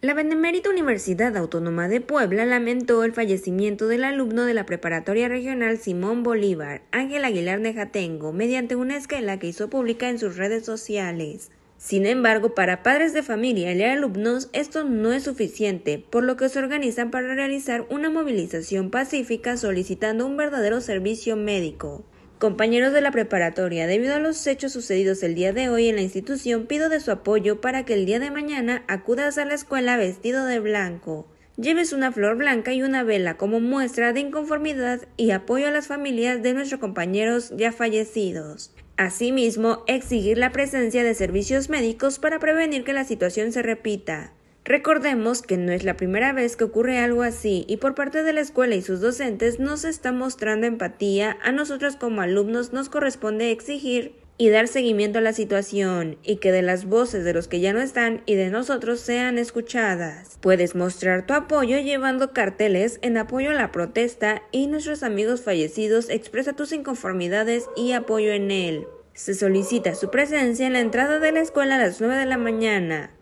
La Benemérita Universidad Autónoma de Puebla lamentó el fallecimiento del alumno de la Preparatoria Regional Simón Bolívar, Ángel Aguilar Jatengo, mediante una esquela que hizo pública en sus redes sociales. Sin embargo, para padres de familia y alumnos esto no es suficiente, por lo que se organizan para realizar una movilización pacífica solicitando un verdadero servicio médico. Compañeros de la preparatoria, debido a los hechos sucedidos el día de hoy en la institución, pido de su apoyo para que el día de mañana acudas a la escuela vestido de blanco. Lleves una flor blanca y una vela como muestra de inconformidad y apoyo a las familias de nuestros compañeros ya fallecidos. Asimismo, exigir la presencia de servicios médicos para prevenir que la situación se repita. Recordemos que no es la primera vez que ocurre algo así y por parte de la escuela y sus docentes no está mostrando empatía, a nosotros como alumnos nos corresponde exigir y dar seguimiento a la situación y que de las voces de los que ya no están y de nosotros sean escuchadas. Puedes mostrar tu apoyo llevando carteles en apoyo a la protesta y nuestros amigos fallecidos expresa tus inconformidades y apoyo en él. Se solicita su presencia en la entrada de la escuela a las 9 de la mañana.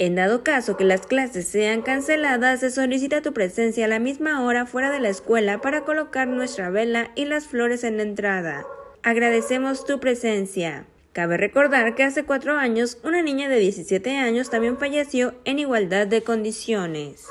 En dado caso que las clases sean canceladas, se solicita tu presencia a la misma hora fuera de la escuela para colocar nuestra vela y las flores en la entrada. Agradecemos tu presencia. Cabe recordar que hace cuatro años una niña de 17 años también falleció en igualdad de condiciones.